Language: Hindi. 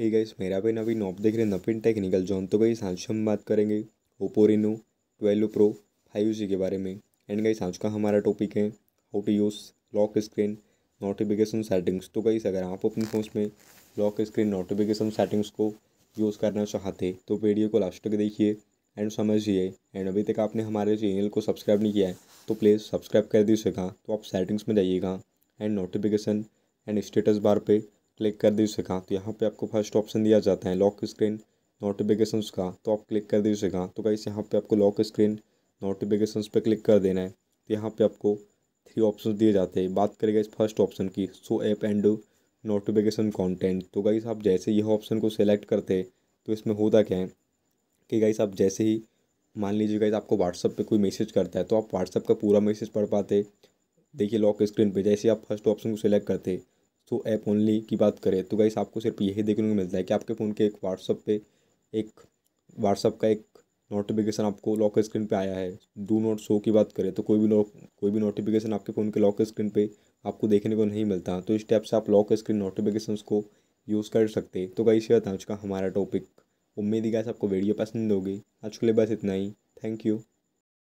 हे गाइस मेरा भी नवीन नॉप देख रहे हैं नवीन टेक्निकल जोन तो गई आज हम बात करेंगे Oppo Reno twelve pro five G के बारे में एंड गाइस आज का हमारा टॉपिक है how to use lock screen notification settings तो गाइस अगर आप अपने फ़ोन में लॉक स्क्रीन नोटिफिकेशन सेटिंग्स को यूज़ करना चाहते तो वीडियो को लास्ट तक देखिए एंड समझिए एंड अभी तक आपने हमारे चैनल को सब्सक्राइब नहीं किया है तो प्लीज़ सब्सक्राइब कर दीजिएगा तो आप सेटिंग्स में जाइएगा and notification and status bar पे क्लिक कर दी सका तो यहाँ पे आपको फर्स्ट ऑप्शन दिया जाता है लॉक स्क्रीन नोटिफिकेशन का तो आप क्लिक कर दीजिएगा तो कहीं यहाँ पे आपको लॉक स्क्रीन नोटिफिकेशन पर क्लिक कर देना है तो यहाँ पे आपको थ्री ऑप्शन दिए जाते हैं बात करेगा इस फर्स्ट ऑप्शन की show app and notification content तो गाइस आप जैसे यह ऑप्शन को सिलेक्ट करते तो इसमें होता क्या है कि गाइस आप जैसे ही मान लीजिए गाइस आपको व्हाट्सअप पे कोई मैसेज करता है तो आप व्हाट्सअप का पूरा मैसेज पढ़ पाते देखिए लॉक स्क्रीन पे जैसे आप फर्स्ट ऑप्शन को सिलेक्ट करते तो ऐप ओनली की बात करें तो गाइस आपको सिर्फ यही देखने को मिलता है कि आपके फ़ोन के एक व्हाट्सअप पे एक व्हाट्सअप का एक नोटिफिकेशन आपको लॉक स्क्रीन पे आया है डू नॉट शो की बात करें तो कोई भी लॉक कोई भी नोटिफिकेशन आपके फ़ोन के लॉक स्क्रीन पे आपको देखने को नहीं मिलता तो इस टाइप से आप लॉक स्क्रीन नोटिफिकेशन को यूज़ कर सकते तो गाइस था आज का हमारा टॉपिक उम्मीद ही गाइस आपको वीडियो पसंद होगी आज के लिए बस इतना ही थैंक यू